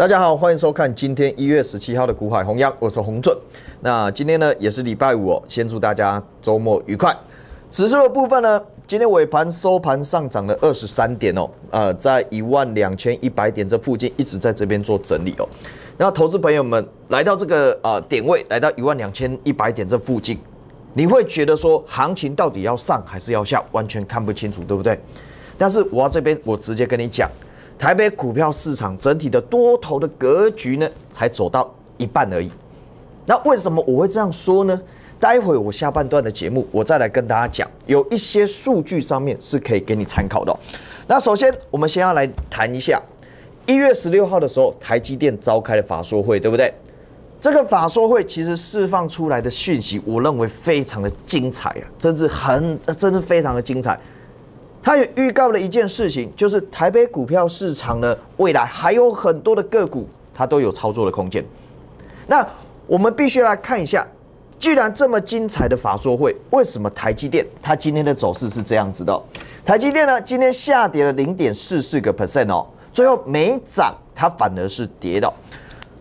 大家好，欢迎收看今天一月十七号的股海弘扬，我是洪准。那今天呢也是礼拜五哦，先祝大家周末愉快。指数的部分呢，今天尾盘收盘上涨了二十三点哦，呃，在一万两千一百点这附近一直在这边做整理哦。那投资朋友们来到这个啊点位，来到一万两千一百点这附近，你会觉得说行情到底要上还是要下，完全看不清楚，对不对？但是我要这边我直接跟你讲。台北股票市场整体的多头的格局呢，才走到一半而已。那为什么我会这样说呢？待会我下半段的节目，我再来跟大家讲，有一些数据上面是可以给你参考的。那首先，我们先要来谈一下一月十六号的时候，台积电召开的法说会，对不对？这个法说会其实释放出来的讯息，我认为非常的精彩啊，真是很，真是非常的精彩。他也预告了一件事情，就是台北股票市场的未来还有很多的个股，它都有操作的空间。那我们必须来看一下，既然这么精彩的法说会，为什么台积电它今天的走势是这样子的？台积电呢，今天下跌了零点四四个 percent 哦，最后没涨，它反而是跌的。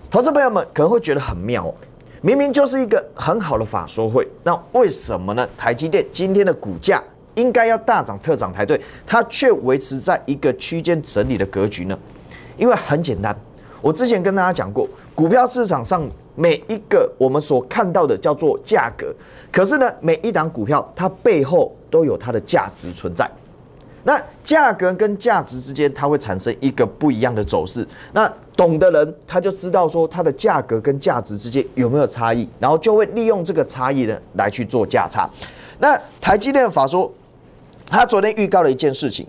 投资朋友们可能会觉得很妙哦，明明就是一个很好的法说会，那为什么呢？台积电今天的股价。应该要大涨特涨才对，它却维持在一个区间整理的格局呢？因为很简单，我之前跟大家讲过，股票市场上每一个我们所看到的叫做价格，可是呢，每一档股票它背后都有它的价值存在。那价格跟价值之间，它会产生一个不一样的走势。那懂的人他就知道说它的价格跟价值之间有没有差异，然后就会利用这个差异呢来去做价差。那台积电法说。他昨天预告了一件事情，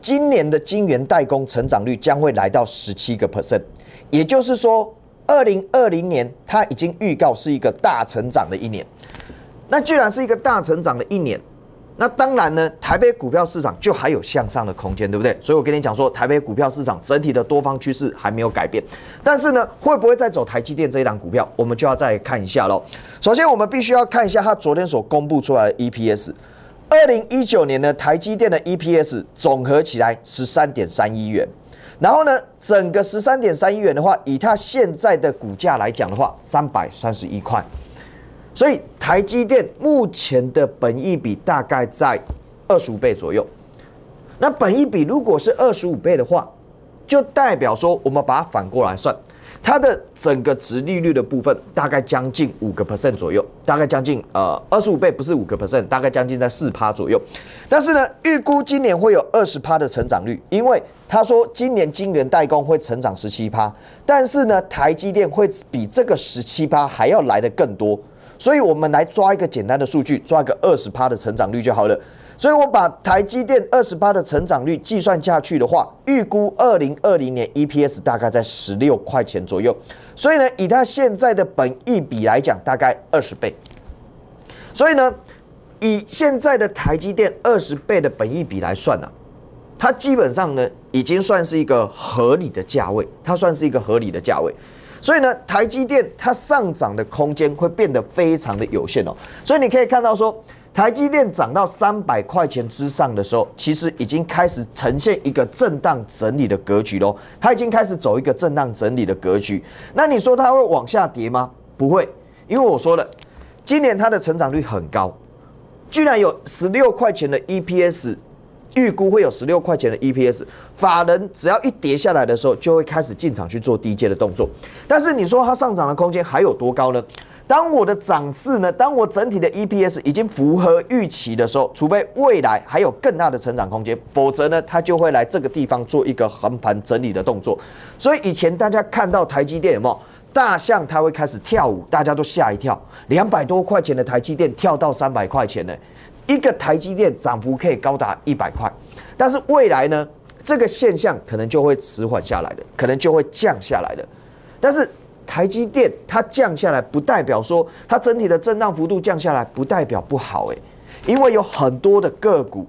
今年的晶圆代工成长率将会来到十七个 percent，也就是说，二零二零年他已经预告是一个大成长的一年。那既然是一个大成长的一年，那当然呢，台北股票市场就还有向上的空间，对不对？所以我跟你讲说，台北股票市场整体的多方趋势还没有改变，但是呢，会不会再走台积电这一档股票，我们就要再看一下喽。首先，我们必须要看一下他昨天所公布出来的 EPS。二零一九年的台积电的 EPS 总合起来十三点三一元，然后呢，整个十三点三一元的话，以它现在的股价来讲的话，三百三十一块，所以台积电目前的本益比大概在二十五倍左右。那本益比如果是二十五倍的话，就代表说我们把它反过来算。它的整个值利率的部分大概将近五个 percent 左右，大概将近呃二十五倍，不是五个 percent，大概将近在四趴左右。但是呢，预估今年会有二十趴的成长率，因为他说今年晶圆代工会成长十七趴，但是呢，台积电会比这个十七趴还要来的更多，所以我们来抓一个简单的数据，抓个二十趴的成长率就好了。所以，我把台积电二十八的成长率计算下去的话，预估二零二零年 EPS 大概在十六块钱左右。所以呢，以它现在的本益比来讲，大概二十倍。所以呢，以现在的台积电二十倍的本益比来算呢，它基本上呢，已经算是一个合理的价位，它算是一个合理的价位。所以呢，台积电它上涨的空间会变得非常的有限哦。所以你可以看到说。台积电涨到三百块钱之上的时候，其实已经开始呈现一个震荡整理的格局喽。它已经开始走一个震荡整理的格局。那你说它会往下跌吗？不会，因为我说了，今年它的成长率很高，居然有十六块钱的 EPS，预估会有十六块钱的 EPS。法人只要一跌下来的时候，就会开始进场去做低阶的动作。但是你说它上涨的空间还有多高呢？当我的涨势呢？当我整体的 EPS 已经符合预期的时候，除非未来还有更大的成长空间，否则呢，它就会来这个地方做一个横盘整理的动作。所以以前大家看到台积电有有？大象它会开始跳舞，大家都吓一跳。两百多块钱的台积电跳到三百块钱呢，一个台积电涨幅可以高达一百块。但是未来呢，这个现象可能就会迟缓下来的，可能就会降下来的。但是台积电它降下来，不代表说它整体的震荡幅度降下来，不代表不好哎，因为有很多的个股，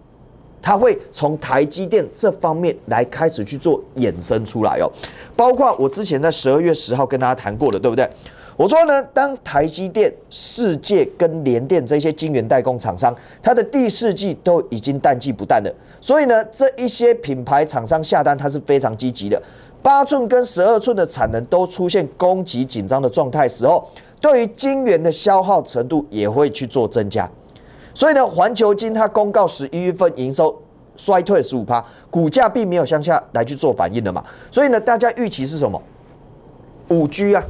它会从台积电这方面来开始去做衍生出来哦，包括我之前在十二月十号跟大家谈过的，对不对？我说呢，当台积电、世界跟联电这些晶圆代工厂商，它的第四季都已经淡季不淡了，所以呢，这一些品牌厂商下单它是非常积极的。八寸跟十二寸的产能都出现供给紧张的状态时候，对于晶圆的消耗程度也会去做增加，所以呢，环球金它公告十一月份营收衰退十五趴，股价并没有向下来去做反应的嘛，所以呢，大家预期是什么？五 G 啊，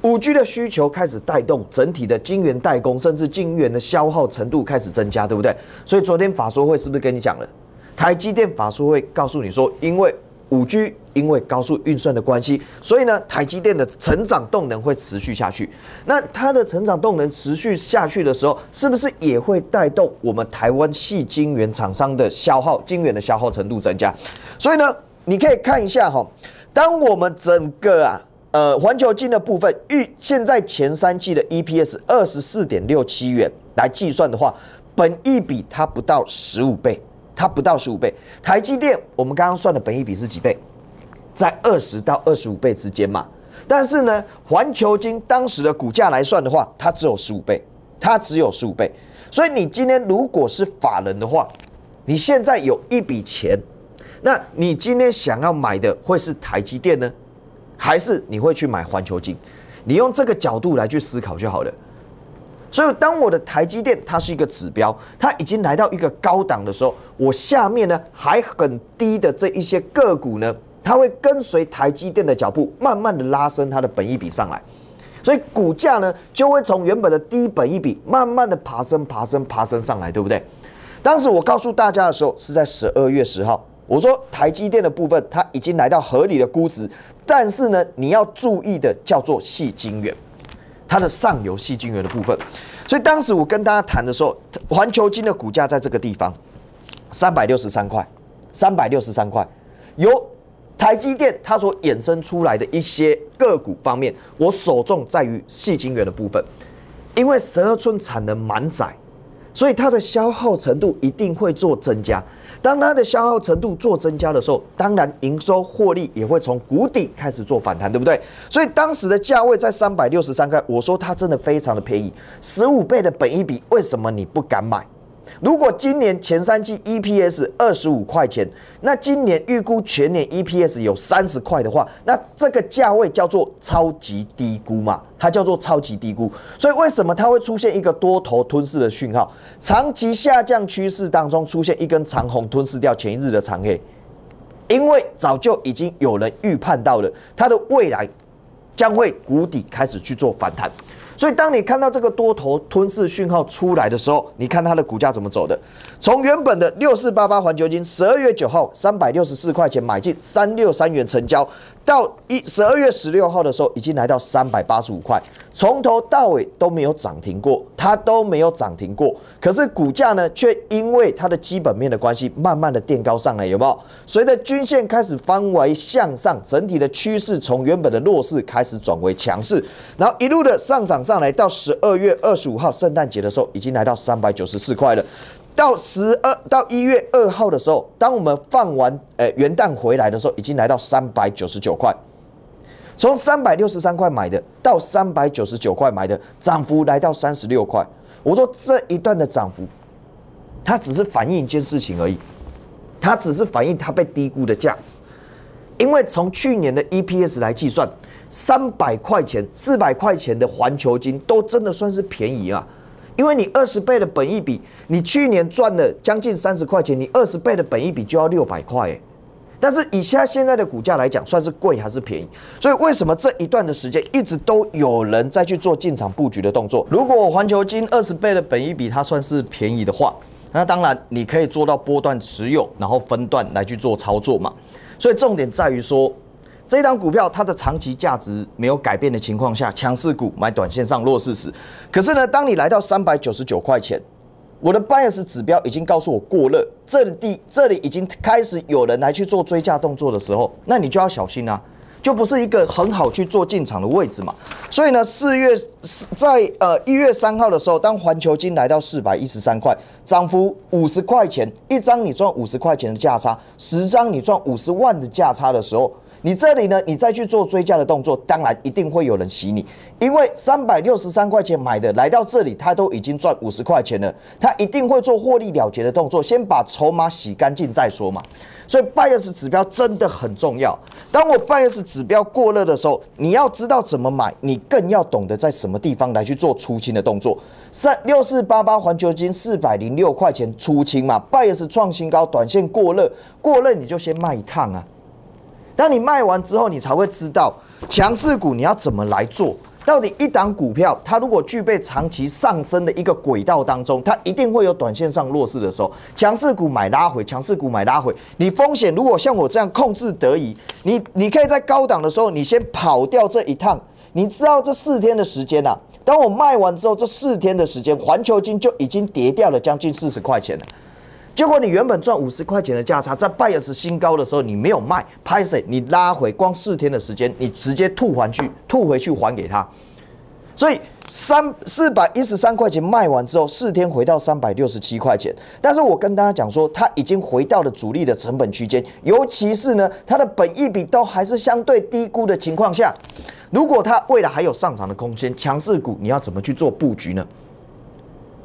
五 G 的需求开始带动整体的晶圆代工，甚至晶圆的消耗程度开始增加，对不对？所以昨天法说会是不是跟你讲了？台积电法说会告诉你说，因为五 G 因为高速运算的关系，所以呢，台积电的成长动能会持续下去。那它的成长动能持续下去的时候，是不是也会带动我们台湾系晶圆厂商的消耗，晶圆的消耗程度增加？所以呢，你可以看一下哈，当我们整个啊，呃，环球金的部分预现在前三季的 EPS 二十四点六七元来计算的话，本一比它不到十五倍。它不到十五倍，台积电我们刚刚算的本益比是几倍，在二十到二十五倍之间嘛。但是呢，环球金当时的股价来算的话，它只有十五倍，它只有十五倍。所以你今天如果是法人的话，你现在有一笔钱，那你今天想要买的会是台积电呢，还是你会去买环球金？你用这个角度来去思考就好了。所以，当我的台积电它是一个指标，它已经来到一个高档的时候，我下面呢还很低的这一些个股呢，它会跟随台积电的脚步，慢慢的拉升它的本益比上来，所以股价呢就会从原本的低本益比，慢慢的爬升、爬升、爬升上来，对不对？当时我告诉大家的时候，是在十二月十号，我说台积电的部分它已经来到合理的估值，但是呢你要注意的叫做细金远。它的上游细菌源的部分，所以当时我跟大家谈的时候，环球金的股价在这个地方，三百六十三块，三百六十三块，由台积电它所衍生出来的一些个股方面，我首重在于细菌源的部分，因为十二寸产能满载，所以它的消耗程度一定会做增加。当它的消耗程度做增加的时候，当然营收获利也会从谷底开始做反弹，对不对？所以当时的价位在三百六十三块，我说它真的非常的便宜，十五倍的本一比，为什么你不敢买？如果今年前三季 EPS 二十五块钱，那今年预估全年 EPS 有三十块的话，那这个价位叫做超级低估嘛？它叫做超级低估。所以为什么它会出现一个多头吞噬的讯号？长期下降趋势当中出现一根长红吞噬掉前一日的长黑，因为早就已经有人预判到了，它的未来将会谷底开始去做反弹。所以，当你看到这个多头吞噬讯号出来的时候，你看它的股价怎么走的？从原本的六四八八环球金十二月九号三百六十四块钱买进三六三元成交，到一十二月十六号的时候已经来到三百八十五块，从头到尾都没有涨停过，它都没有涨停过，可是股价呢却因为它的基本面的关系，慢慢的垫高上来，有没有？随着均线开始翻为向上，整体的趋势从原本的弱势开始转为强势，然后一路的上涨上来，到十二月二十五号圣诞节的时候已经来到三百九十四块了。到十二到一月二号的时候，当我们放完呃元旦回来的时候，已经来到三百九十九块。从三百六十三块买的到三百九十九块买的，涨幅来到三十六块。我说这一段的涨幅，它只是反映一件事情而已，它只是反映它被低估的价值。因为从去年的 EPS 来计算，三百块钱、四百块钱的环球金都真的算是便宜啊。因为你二十倍的本益比，你去年赚了将近三十块钱，你二十倍的本益比就要六百块哎。但是以下现在的股价来讲，算是贵还是便宜？所以为什么这一段的时间一直都有人在去做进场布局的动作？如果环球金二十倍的本益比它算是便宜的话，那当然你可以做到波段持有，然后分段来去做操作嘛。所以重点在于说。这档股票它的长期价值没有改变的情况下，强势股买短线上弱势时，可是呢，当你来到三百九十九块钱，我的 bias 指标已经告诉我过热，这里地这里已经开始有人来去做追价动作的时候，那你就要小心啦，就不是一个很好去做进场的位置嘛。所以呢，四月在呃一月三号的时候，当环球金来到四百一十三块，涨幅五十块钱一张，你赚五十块钱的价差，十张你赚五十万的价差的时候。你这里呢？你再去做追加的动作，当然一定会有人洗你，因为三百六十三块钱买的来到这里，他都已经赚五十块钱了，他一定会做获利了结的动作，先把筹码洗干净再说嘛。所以 b u y e s 指标真的很重要。当我 b u y e s 指标过热的时候，你要知道怎么买，你更要懂得在什么地方来去做出清的动作。三六四八八环球金四百零六块钱出清嘛 b u y e s 创新高，短线过热，过热你就先卖一趟啊。当你卖完之后，你才会知道强势股你要怎么来做到底。一档股票，它如果具备长期上升的一个轨道当中，它一定会有短线上弱势的时候。强势股买拉回，强势股买拉回，你风险如果像我这样控制得宜，你你可以在高档的时候，你先跑掉这一趟。你知道这四天的时间呐，当我卖完之后，这四天的时间，环球金就已经跌掉了将近四十块钱了。结果你原本赚五十块钱的价差，在半小 s 新高的时候，你没有卖，拍谁？你拉回，光四天的时间，你直接吐还去，吐回去还给他。所以三四百一十三块钱卖完之后，四天回到三百六十七块钱。但是我跟大家讲说，它已经回到了主力的成本区间，尤其是呢，它的本一笔都还是相对低估的情况下，如果它未来还有上涨的空间，强势股你要怎么去做布局呢？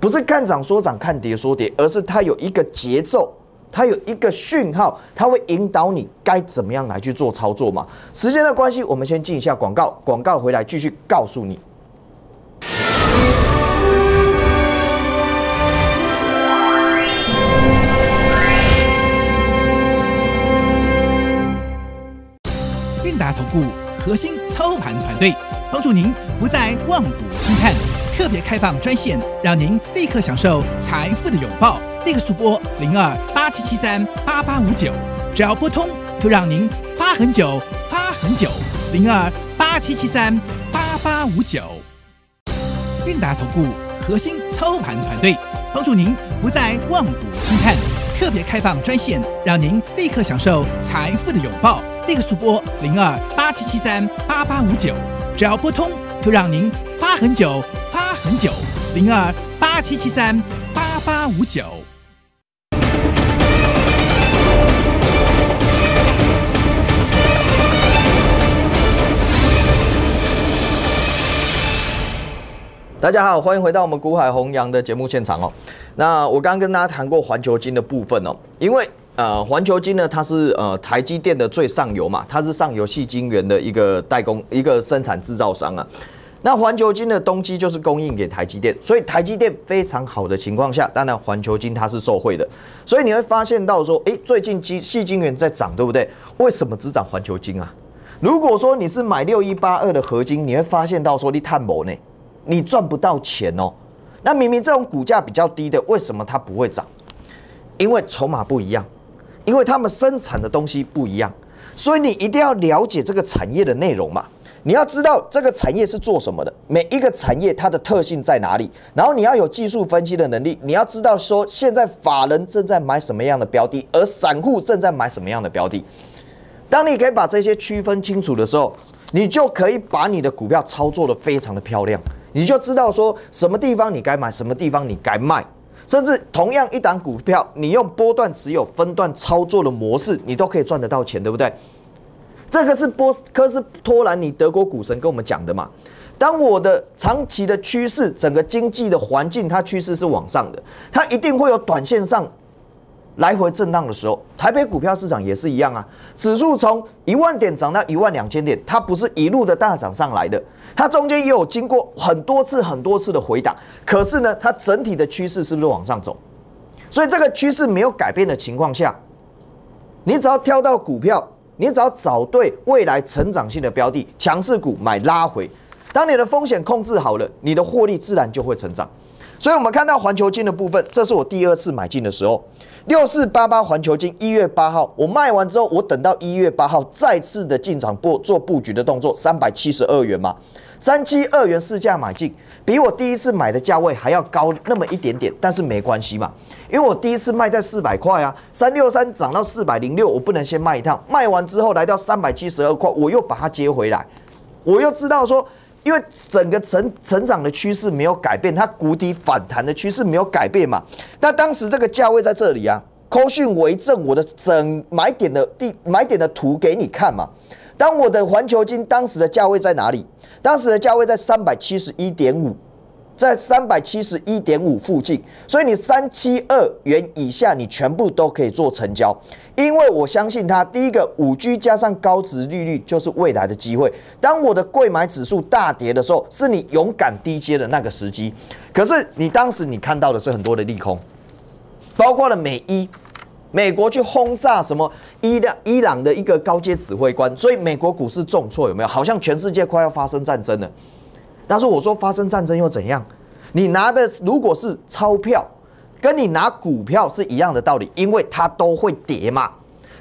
不是看涨说涨，看跌说跌，而是它有一个节奏，它有一个讯号，它会引导你该怎么样来去做操作嘛？时间的关系，我们先进一下广告，广告回来继续告诉你。韵达投顾核心操盘团队，帮助您不再望股兴叹。特别开放专线，让您立刻享受财富的拥抱，立刻速拨零二八七七三八八五九，只要拨通，就让您发很久，发很久。零二八七七三八八五九，韵达投顾核心操盘团队帮助您不再望古兴叹。特别开放专线，让您立刻享受财富的拥抱，立刻速拨零二八七七三八八五九，只要拨通。就让您发很久，发很久，零二八七七三八八五九。大家好，欢迎回到我们古海弘扬的节目现场哦。那我刚刚跟大家谈过环球金的部分哦，因为。呃，环球晶呢，它是呃台积电的最上游嘛，它是上游细晶圆的一个代工、一个生产制造商啊。那环球晶的东西就是供应给台积电，所以台积电非常好的情况下，当然环球晶它是受惠的。所以你会发现到说，哎，最近晶细晶圆在涨，对不对？为什么只涨环球晶啊？如果说你是买六一八二的合金，你会发现到说你探某呢，你赚不到钱哦。那明明这种股价比较低的，为什么它不会涨？因为筹码不一样。因为他们生产的东西不一样，所以你一定要了解这个产业的内容嘛。你要知道这个产业是做什么的，每一个产业它的特性在哪里。然后你要有技术分析的能力，你要知道说现在法人正在买什么样的标的，而散户正在买什么样的标的。当你可以把这些区分清楚的时候，你就可以把你的股票操作的非常的漂亮。你就知道说什么地方你该买，什么地方你该卖。甚至同样一档股票，你用波段持有、分段操作的模式，你都可以赚得到钱，对不对？这个是波斯科斯托兰尼德国股神跟我们讲的嘛。当我的长期的趋势，整个经济的环境，它趋势是往上的，它一定会有短线上来回震荡的时候。台北股票市场也是一样啊，指数从一万点涨到一万两千点，它不是一路的大涨上来的。它中间也有经过很多次、很多次的回档，可是呢，它整体的趋势是不是往上走？所以这个趋势没有改变的情况下，你只要挑到股票，你只要找对未来成长性的标的、强势股买拉回。当你的风险控制好了，你的获利自然就会成长。所以我们看到环球金的部分，这是我第二次买进的时候，六四八八环球金一月八号我卖完之后，我等到一月八号再次的进场做做布局的动作，三百七十二元嘛。三七二元市价买进，比我第一次买的价位还要高那么一点点，但是没关系嘛，因为我第一次卖在四百块啊，三六三涨到四百零六，我不能先卖一趟，卖完之后来到三百七十二块，我又把它接回来，我又知道说，因为整个成成长的趋势没有改变，它谷底反弹的趋势没有改变嘛，那当时这个价位在这里啊扣讯为证，我的整买点的地买点的图给你看嘛。当我的环球金当时的价位在哪里？当时的价位在三百七十一点五，在三百七十一点五附近，所以你三七二元以下，你全部都可以做成交，因为我相信它。第一个五 G 加上高值利率，就是未来的机会。当我的贵买指数大跌的时候，是你勇敢低接的那个时机。可是你当时你看到的是很多的利空，包括了美一。美国去轰炸什么伊朗伊朗的一个高阶指挥官，所以美国股市重挫，有没有？好像全世界快要发生战争了。但是我说发生战争又怎样？你拿的如果是钞票，跟你拿股票是一样的道理，因为它都会跌嘛。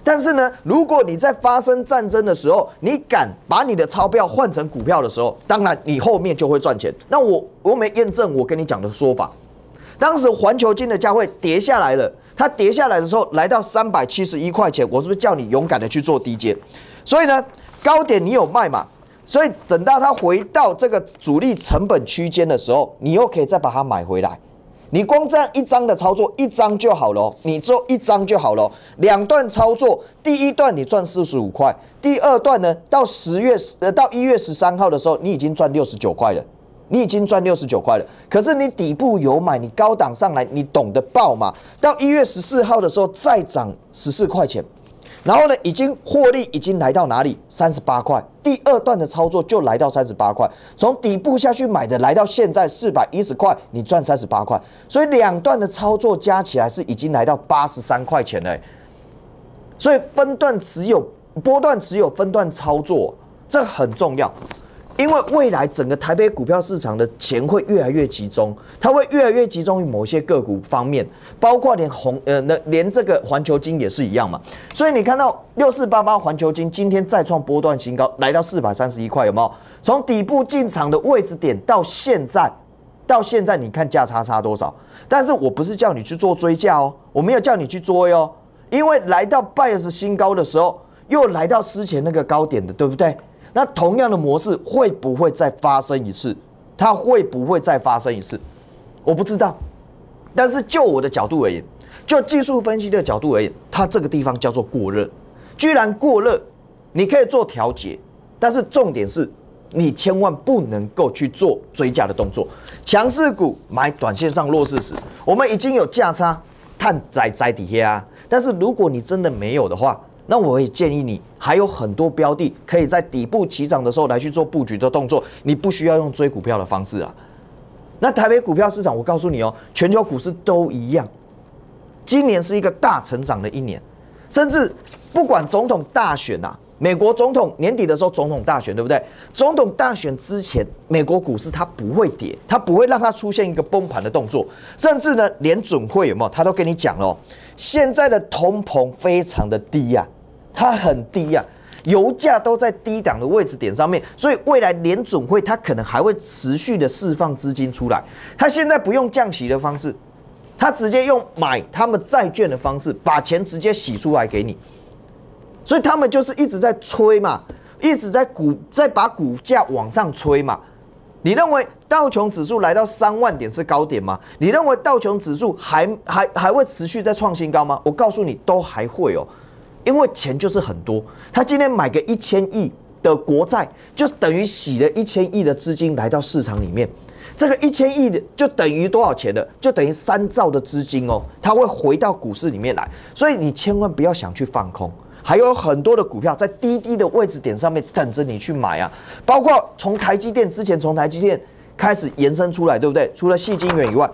但是呢，如果你在发生战争的时候，你敢把你的钞票换成股票的时候，当然你后面就会赚钱。那我我没验证我跟你讲的说法，当时环球金的价位跌下来了。它跌下来的时候，来到三百七十一块钱，我是不是叫你勇敢的去做低接？所以呢，高点你有卖嘛？所以等到它回到这个主力成本区间的时候，你又可以再把它买回来。你光这样一张的操作，一张就好了，你做一张就好了。两段操作，第一段你赚四十五块，第二段呢，到十月呃到一月十三号的时候，你已经赚六十九块了。你已经赚六十九块了，可是你底部有买，你高档上来，你懂得爆嘛？到一月十四号的时候再涨十四块钱，然后呢，已经获利，已经来到哪里？三十八块。第二段的操作就来到三十八块，从底部下去买的来到现在四百一十块，你赚三十八块，所以两段的操作加起来是已经来到八十三块钱了。所以分段持有，波段持有，分段操作，这很重要。因为未来整个台北股票市场的钱会越来越集中，它会越来越集中于某些个股方面，包括连红呃，那连这个环球金也是一样嘛。所以你看到六四八八环球金今天再创波段新高，来到四百三十一块，有没有？从底部进场的位置点到现在，到现在你看价差差多少？但是我不是叫你去做追价哦，我没有叫你去追哦，因为来到半小斯新高的时候，又来到之前那个高点的，对不对？那同样的模式会不会再发生一次？它会不会再发生一次？我不知道。但是就我的角度而言，就技术分析的角度而言，它这个地方叫做过热。居然过热，你可以做调节，但是重点是，你千万不能够去做追加的动作。强势股买短线上弱势时，我们已经有价差，探在在底下啊。但是如果你真的没有的话，那我也建议你，还有很多标的可以在底部起涨的时候来去做布局的动作，你不需要用追股票的方式啊。那台北股票市场，我告诉你哦，全球股市都一样，今年是一个大成长的一年，甚至不管总统大选啊。美国总统年底的时候，总统大选对不对？总统大选之前，美国股市它不会跌，它不会让它出现一个崩盘的动作。甚至呢，连准会有没有？他都跟你讲了，现在的通膨非常的低呀，它很低呀，油价都在低档的位置点上面，所以未来联准会它可能还会持续的释放资金出来。它现在不用降息的方式，它直接用买他们债券的方式，把钱直接洗出来给你。所以他们就是一直在吹嘛，一直在股在把股价往上吹嘛。你认为道琼指数来到三万点是高点吗？你认为道琼指数还还还会持续在创新高吗？我告诉你，都还会哦，因为钱就是很多。他今天买个一千亿的国债，就等于洗了一千亿的资金来到市场里面。这个一千亿的就等于多少钱的？就等于三兆的资金哦，它会回到股市里面来。所以你千万不要想去放空。还有很多的股票在低低的位置点上面等着你去买啊，包括从台积电之前，从台积电开始延伸出来，对不对？除了细晶圆以外，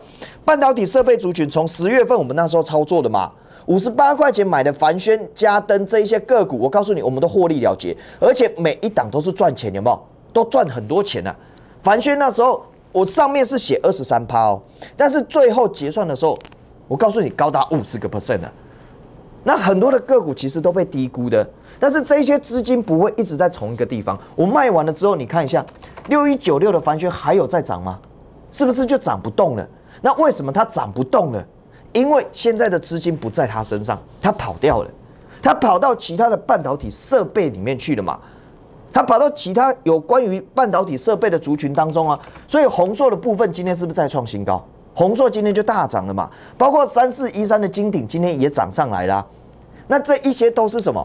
半导体设备族群从十月份我们那时候操作的嘛，五十八块钱买的凡轩、嘉登这一些个股，我告诉你，我们都获利了结，而且每一档都是赚钱，有没有？都赚很多钱啊。凡轩那时候我上面是写二十三趴哦，但是最后结算的时候，我告诉你，高达五十个 percent 的。那很多的个股其实都被低估的，但是这些资金不会一直在同一个地方。我卖完了之后，你看一下六一九六的凡爵还有在涨吗？是不是就涨不动了？那为什么它涨不动了？因为现在的资金不在它身上，它跑掉了，它跑到其他的半导体设备里面去了嘛？它跑到其他有关于半导体设备的族群当中啊。所以红硕的部分今天是不是再创新高？红硕今天就大涨了嘛？包括三四一三的金鼎今天也涨上来了。那这一些都是什么？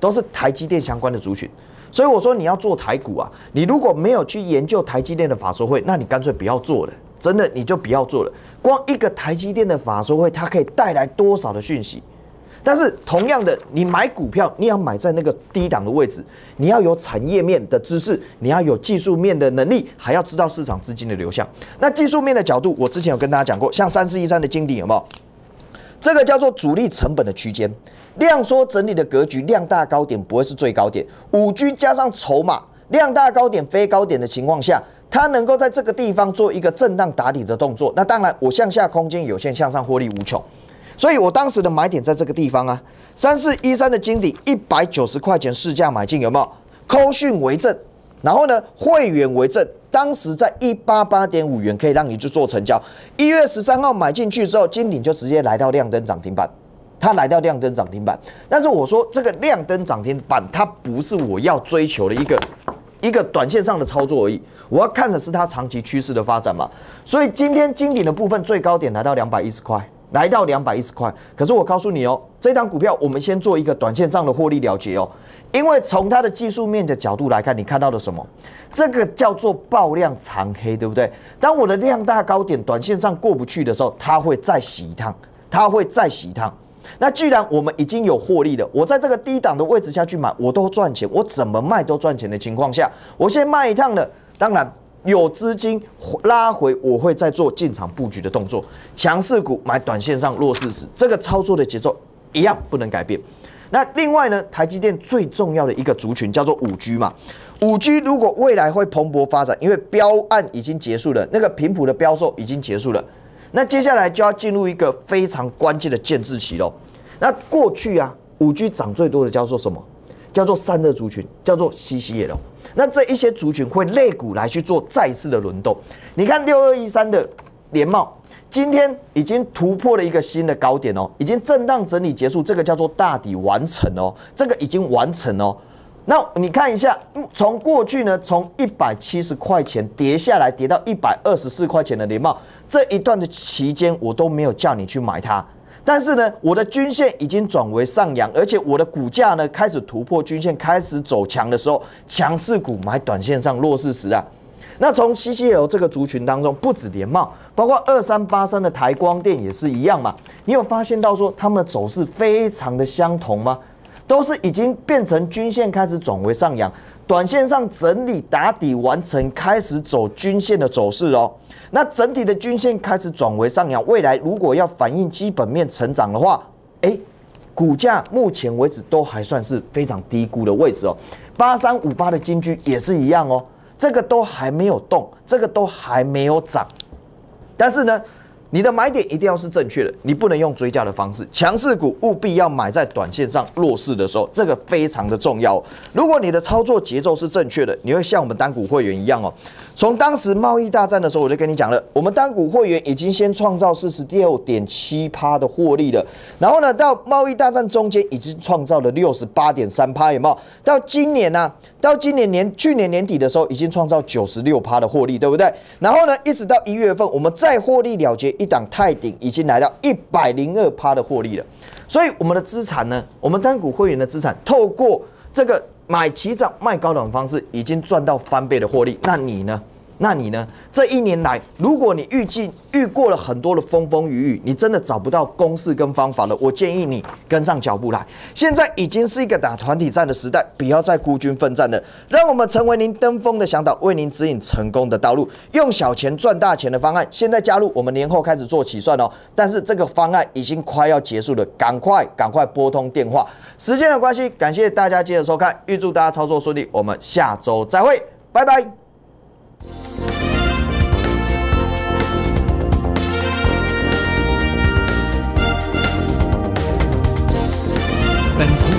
都是台积电相关的族群，所以我说你要做台股啊，你如果没有去研究台积电的法说会，那你干脆不要做了，真的你就不要做了。光一个台积电的法说会，它可以带来多少的讯息？但是同样的，你买股票，你要买在那个低档的位置，你要有产业面的知识，你要有技术面的能力，还要知道市场资金的流向。那技术面的角度，我之前有跟大家讲过，像三四一三的金底，有没有？这个叫做主力成本的区间，量缩整理的格局，量大高点不会是最高点。五 G 加上筹码量大高点非高点的情况下，它能够在这个地方做一个震荡打底的动作。那当然，我向下空间有限，向上获利无穷。所以我当时的买点在这个地方啊，三四一三的金底一百九十块钱市价买进，有没有？扣讯为证。然后呢？会员为证，当时在一八八点五元可以让你去做成交。一月十三号买进去之后，金鼎就直接来到亮灯涨停板，它来到亮灯涨停板。但是我说这个亮灯涨停板它不是我要追求的一个一个短线上的操作而已，我要看的是它长期趋势的发展嘛。所以今天金鼎的部分最高点来到两百一十块。来到两百一十块，可是我告诉你哦，这档股票我们先做一个短线上的获利了结哦，因为从它的技术面的角度来看，你看到了什么？这个叫做爆量长黑，对不对？当我的量大高点，短线上过不去的时候，它会再洗一趟，它会再洗一趟。那既然我们已经有获利了，我在这个低档的位置下去买，我都赚钱，我怎么卖都赚钱的情况下，我先卖一趟了，当然。有资金拉回，我会再做进场布局的动作。强势股买短线上弱势时，这个操作的节奏一样不能改变。那另外呢，台积电最重要的一个族群叫做五 G 嘛，五 G 如果未来会蓬勃发展，因为标案已经结束了，那个频谱的标售已经结束了，那接下来就要进入一个非常关键的建制期喽。那过去啊，五 G 涨最多的叫做什么？叫做散热族群，叫做 CCL 喽。那这一些族群会肋骨来去做再次的轮动，你看六二一三的联茂，今天已经突破了一个新的高点哦，已经震荡整理结束，这个叫做大底完成哦，这个已经完成哦。那你看一下，从过去呢，从一百七十块钱跌下来，跌到一百二十四块钱的联茂，这一段的期间，我都没有叫你去买它。但是呢，我的均线已经转为上扬，而且我的股价呢开始突破均线，开始走强的时候，强势股买短线上弱势时啊。那从 CCL 这个族群当中，不止联茂，包括二三八三的台光电也是一样嘛。你有发现到说它们的走势非常的相同吗？都是已经变成均线开始转为上扬。短线上整理打底完成，开始走均线的走势哦。那整体的均线开始转为上扬，未来如果要反映基本面成长的话，哎，股价目前为止都还算是非常低估的位置哦。八三五八的金居也是一样哦，这个都还没有动，这个都还没有涨，但是呢。你的买点一定要是正确的，你不能用追加的方式。强势股务必要买在短线上弱势的时候，这个非常的重要。如果你的操作节奏是正确的，你会像我们单股会员一样哦。从当时贸易大战的时候，我就跟你讲了，我们单股会员已经先创造四十六点七趴的获利了，然后呢，到贸易大战中间已经创造了六十八点三趴，有冇？到今年呢？到今年年去年年底的时候，已经创造九十六趴的获利，对不对？然后呢，一直到一月份，我们再获利了结一档泰鼎，已经来到一百零二趴的获利了。所以我们的资产呢，我们单股会员的资产，透过这个。买起涨卖高的方式已经赚到翻倍的获利，那你呢？那你呢？这一年来，如果你遇尽遇过了很多的风风雨雨，你真的找不到公式跟方法了。我建议你跟上脚步来，现在已经是一个打团体战的时代，不要再孤军奋战了。让我们成为您登峰的向导，为您指引成功的道路，用小钱赚大钱的方案。现在加入我们，年后开始做起算哦。但是这个方案已经快要结束了，赶快赶快拨通电话，时间的关系。感谢大家接着收看，预祝大家操作顺利，我们下周再会，拜拜。